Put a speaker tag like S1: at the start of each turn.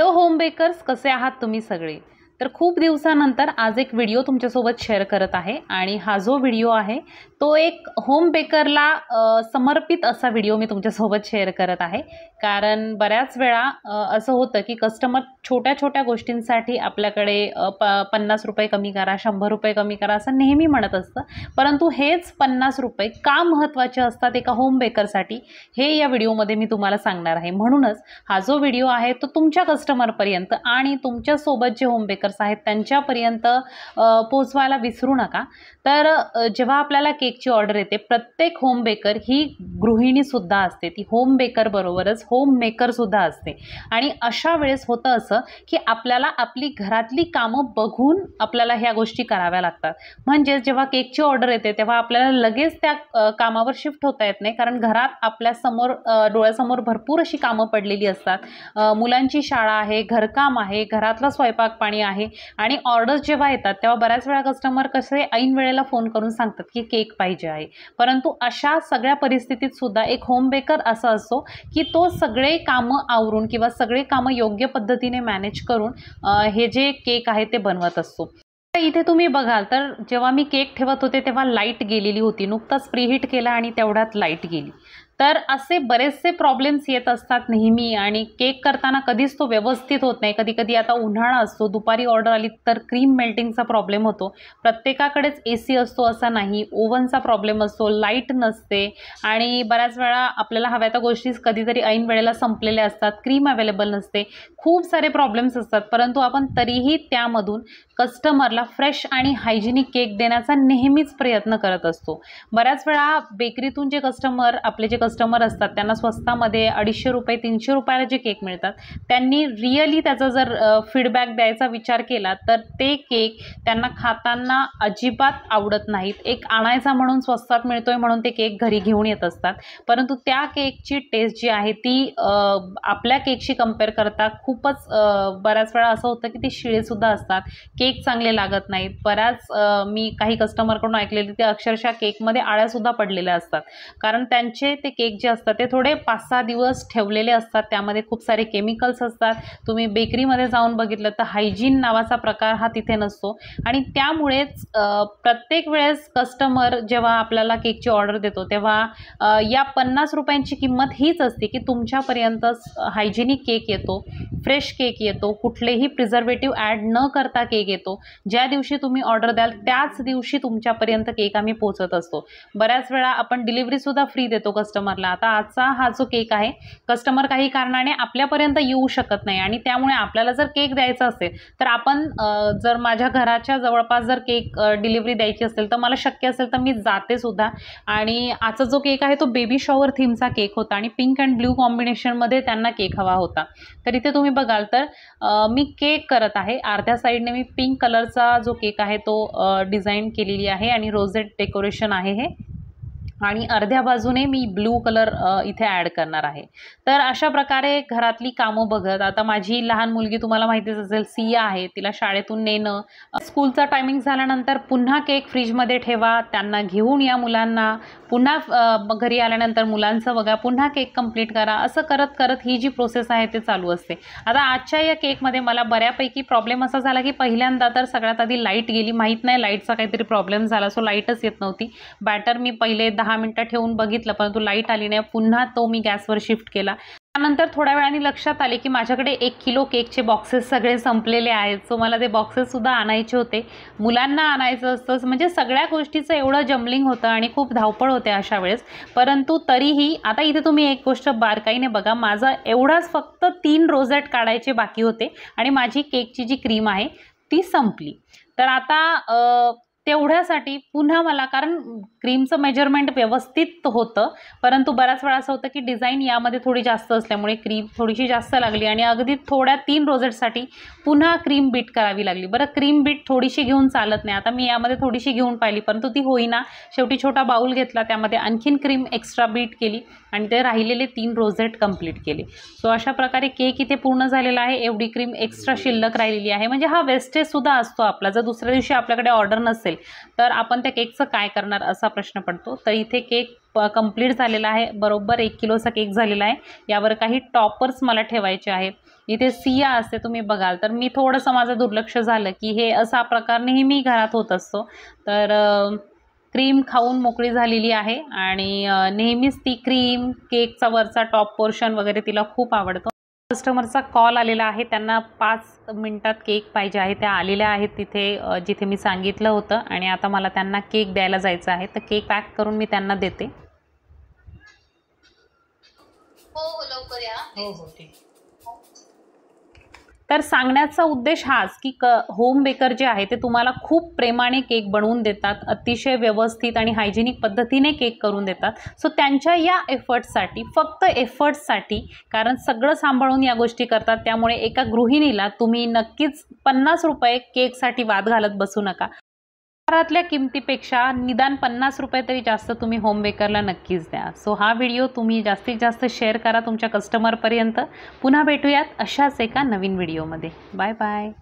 S1: hello home bakers कसे आहात तुम्ही सगळे तर खूप दिवसानंतर आज एक व्हिडिओ तुमच्यासोबत शेअर करत आहे आणि हा जो व्हिडिओ आहे तो एक होम बेकरला समर्पित असा व्हिडिओ मी तुमच्यासोबत शेअर करत आहे कारण बऱ्याच वेळा असं होतं की कस्टमर छोट्या छोट्या गोष्टींसाठी आपल्याकडे प पन्नास रुपये कमी करा शंभर रुपये कमी करा असं नेहमी म्हणत असतं परंतु हेच पन्नास रुपये का महत्त्वाचे असतात एका होम बेकरसाठी हे या व्हिडिओमध्ये मी तुम्हाला सांगणार आहे म्हणूनच हा जो व्हिडिओ आहे तो तुमच्या कस्टमरपर्यंत आणि तुमच्यासोबत जे होम बेकर साहेब आहेत त्यांच्यापर्यंत पोचवायला विसरू नका तर जेव्हा आपल्याला केकची ऑर्डर येते प्रत्येक होम बेकर ही गृहिणीसुद्धा असते ती होम बेकर बरोबरच होम मेकरसुद्धा असते आणि अशा वेळेस होतं असं की आपल्याला आपली घरातली कामं बघून आपल्याला ह्या गोष्टी कराव्या लागतात म्हणजेच जेव्हा केकची ऑर्डर येते तेव्हा आपल्याला लगेच त्या कामावर शिफ्ट होता येत नाही कारण घरात आपल्या समोर डोळ्यासमोर भरपूर अशी कामं पडलेली असतात मुलांची शाळा आहे घरकाम आहे घरातला स्वयंपाक पाणी आहे आहे आणि ऑर्डर्स जेव्हा येतात तेव्हा बऱ्याच वेळा कस्टमर कसे ऐन वेळेला फोन करून सांगतात की केक पाहिजे आहे परंतु अशा सगळ्या परिस्थितीत सुद्धा एक होम बेकर असा असतो की तो सगळे कामं आवरून किंवा सगळे कामं योग्य पद्धतीने मॅनेज करून हे जे केक आहे ते बनवत असतो इथे तुम्ही बघाल तर जेव्हा मी केक ठेवत होते तेव्हा लाईट गेलेली होती नुकताच प्रीहीट केला आणि तेवढ्यात लाईट गेली तर असे बरेचसे प्रॉब्लेम्स येत असतात नेहमी आणि केक करताना कधीच तो व्यवस्थित होत नाही कधी कधी आता उन्हाळा असतो दुपारी ऑर्डर आली तर क्रीम मेल्टिंगचा प्रॉब्लेम होतो प्रत्येकाकडेच ए सी असतो असा नाही ओव्हनचा प्रॉब्लेम असतो लाईट नसते आणि बऱ्याच वेळा आपल्याला हव्या त्या गोष्टीच कधीतरी ऐन वेळेला संपलेल्या असतात क्रीम अवेलेबल नसते खूप सारे प्रॉब्लेम्स असतात परंतु आपण तरीही त्यामधून कस्टमरला फ्रेश आणि हायजिनिक केक देण्याचा नेहमीच प्रयत्न करत असतो बऱ्याच वेळा बेकरीतून जे कस्टमर आपले जे कस्टमर असतात त्यांना स्वस्तामध्ये अडीचशे रुपये तीनशे रुपयाला जे केक मिळतात त्यांनी रिअली त्याचा जर फीडबॅक द्यायचा विचार केला तर ते केक त्यांना खाताना अजिबात आवडत नाहीत एक आणायचा म्हणून स्वस्तात मिळतोय म्हणून ते केक घरी घेऊन येत असतात परंतु त्या केकची टेस्ट जी आहे ती आपल्या केकशी कम्पेअर करता खूपच बऱ्याच वेळा असं होतं की ते शिळेसुद्धा असतात केक चांगले लागत नाहीत बऱ्याच मी काही कस्टमरकडून ऐकलेली ते अक्षरशः केकमध्ये आळ्यासुद्धा पडलेल्या असतात कारण त्यांचे ते केक जे असतात ते थोडे पाच सहा दिवस ठेवलेले असतात त्यामध्ये खूप सारे केमिकल्स असतात तुम्ही बेकरीमध्ये जाऊन बघितलं तर हायजीन नावाचा प्रकार हा तिथे नसतो आणि त्यामुळेच प्रत्येक वेळेस कस्टमर जेव्हा आपल्याला केकची ऑर्डर देतो तेव्हा या पन्नास रुपयांची किंमत हीच असते की तुमच्यापर्यंत हायजिनिक केक येतो फ्रेश केक येतो कुठलेही प्रिझर्वेटिव्ह ॲड न करता केक येतो ज्या दिवशी तुम्ही ऑर्डर द्याल त्याच दिवशी तुमच्यापर्यंत केक आम्ही पोहोचत असतो बऱ्याच वेळा आपण डिलिव्हरीसुद्धा फ्री देतो कस्टमर कस्टमरला आता आजचा हा जो केक आहे कस्टमर काही कारणाने आपल्यापर्यंत येऊ शकत नाही आणि त्यामुळे आपल्याला जर केक द्यायचा असेल तर आपण जर माझ्या घराच्या जवळपास जर केक डिलिव्हरी द्यायची असेल तर मला शक्य असेल तर मी जाते सुद्धा आणि आजचा जो केक आहे तो बेबी शॉवर थीमचा केक होता आणि पिंक अँड ब्ल्यू कॉम्बिनेशनमध्ये त्यांना केक हवा होता तर इथे तुम्ही बघाल तर मी केक करत आहे अर्ध्या साईडने मी पिंक कलरचा जो केक आहे तो डिझाईन केलेली आहे आणि रोजेट डेकोरेशन आहे हे आणि अर्ध्या बाजूने मी ब्लू कलर इथे ॲड करणार आहे तर अशा प्रकारे घरातली कामं बघत आता माझी लहान मुलगी तुम्हाला माहितीच असेल सिया आहे तिला शाळेतून नेणं स्कूलचा टायमिंग झाल्यानंतर पुन्हा केक फ्रीजमध्ये ठेवा त्यांना घेऊन या मुलांना पुन्हा घरी आल्यानंतर मुलांचं बघा पुन्हा केक कंप्लीट करा असं करत करत ही जी प्रोसेस आहे ते चालू असते आता आजच्या या केकमध्ये मला बऱ्यापैकी प्रॉब्लेम असा झाला की पहिल्यांदा तर सगळ्यात आधी लाईट गेली माहीत नाही लाईटचा काहीतरी प्रॉब्लेम झाला सो लाईटच येत नव्हती बॅटर मी पहिले दहा दहा मिनटं ठेवून बघितलं परंतु लाईट आली नाही पुन्हा तो मी गॅसवर शिफ्ट केला त्यानंतर थोड्या वेळाने लक्षात आले की माझ्याकडे एक किलो केकचे बॉक्सेस सगळे संपलेले आहेत सो मला ते बॉक्सेससुद्धा आणायचे होते मुलांना आणायचं असतं म्हणजे सगळ्या गोष्टीचं एवढं जम्बलिंग होतं आणि खूप धावपळ होते अशा वेळेस परंतु तरीही आता इथे तुम्ही एक गोष्ट बारकाईने बघा माझा एवढाच फक्त तीन रोजेट काढायचे बाकी होते आणि माझी केकची जी क्रीम आहे ती संपली तर आता तेवढ्यासाठी पुन्हा मला कारण क्रीमचं मेजरमेंट व्यवस्थित होतं परंतु बऱ्याच वेळा असं होतं की डिझाईन यामध्ये थोडी जास्त असल्यामुळे क्रीम थोडीशी जास्त लागली आणि अगदी थोड्या तीन रोझेटसाठी पुन्हा क्रीम बीट करावी लागली बरं क्रीम बीट थोडीशी घेऊन चालत नाही आता मी यामध्ये थोडीशी घेऊन पाहिली परंतु ती होईना शेवटी छोटा बाऊल घेतला त्यामध्ये आणखीन क्रीम एक्स्ट्रा बीट केली आणि ते राहिलेले तीन रोजेट कंप्लीट केले सो अशा प्रकारे केक इथे पूर्ण झालेला आहे एवढी क्रीम एक्स्ट्रा शिल्लक राहिलेली आहे म्हणजे हा वेस्टेजसुद्धा असतो आपला जर दुसऱ्या दिवशी आपल्याकडे ऑर्डर नसेल तर आपण त्या केकचं काय करणार असा प्रश्न पडतो तर इथे केक कंप्लीट झालेला आहे बरोबर एक किलोचा केक झालेला आहे यावर काही टॉपर्स मला ठेवायचे आहेत इथे सिया असते तुम्ही बघाल तर मी थोडंसं माझं दुर्लक्ष झालं की हे असा प्रकार नेहमी घरात होत असतो तर क्रीम खाऊन मोकळी झालेली आहे आणि नेहमीच ती क्रीम केकचा वरचा टॉप पोर्शन वगैरे तिला खूप आवडतो कस्टमरचा कॉल आलेला आहे त्यांना पाच मिनटात केक पाहिजे आहे त्या आलेल्या आहेत तिथे जिथे मी सांगितलं होतं आणि आता मला त्यांना केक द्यायला जायचं आहे तर केक पॅक करून मी त्यांना देते हो हो लवकर या हो हो ठीक तर सांगण्याचा उद्देश हाच की क होम बेकर जे आहे ते तुम्हाला खूप प्रेमाने केक बनवून देतात अतिशय व्यवस्थित आणि हायजेनिक पद्धतीने केक करून देतात सो त्यांच्या या एफर्ट्ससाठी फक्त एफर्ट्ससाठी कारण सगळं सांभाळून या गोष्टी करतात त्यामुळे एका गृहिणीला तुम्ही नक्कीच पन्नास रुपये केकसाठी वाद घालत बसू नका बाजारातल्या किमतीपेक्षा निदान पन्नास रुपये तरी जास्त तुम्ही होम बेकरला नक्कीच द्या सो हा व्हिडिओ तुम्ही जास्तीत जास्त शेअर करा तुमच्या कस्टमरपर्यंत पुन्हा भेटूयात अशाच एका नवीन व्हिडिओमध्ये बाय बाय